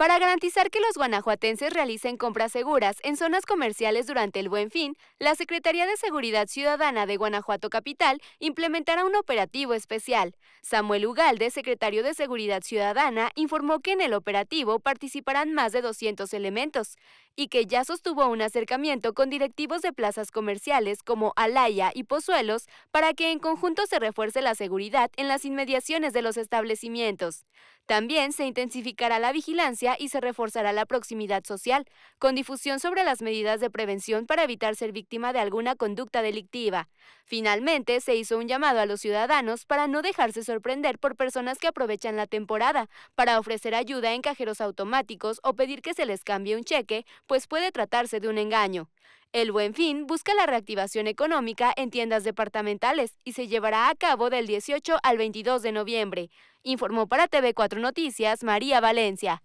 Para garantizar que los guanajuatenses realicen compras seguras en zonas comerciales durante el Buen Fin, la Secretaría de Seguridad Ciudadana de Guanajuato Capital implementará un operativo especial. Samuel Ugalde, secretario de Seguridad Ciudadana, informó que en el operativo participarán más de 200 elementos y que ya sostuvo un acercamiento con directivos de plazas comerciales como Alaya y Pozuelos para que en conjunto se refuerce la seguridad en las inmediaciones de los establecimientos. También se intensificará la vigilancia y se reforzará la proximidad social, con difusión sobre las medidas de prevención para evitar ser víctima de alguna conducta delictiva. Finalmente, se hizo un llamado a los ciudadanos para no dejarse sorprender por personas que aprovechan la temporada, para ofrecer ayuda en cajeros automáticos o pedir que se les cambie un cheque pues puede tratarse de un engaño. El Buen Fin busca la reactivación económica en tiendas departamentales y se llevará a cabo del 18 al 22 de noviembre, informó para TV4 Noticias María Valencia.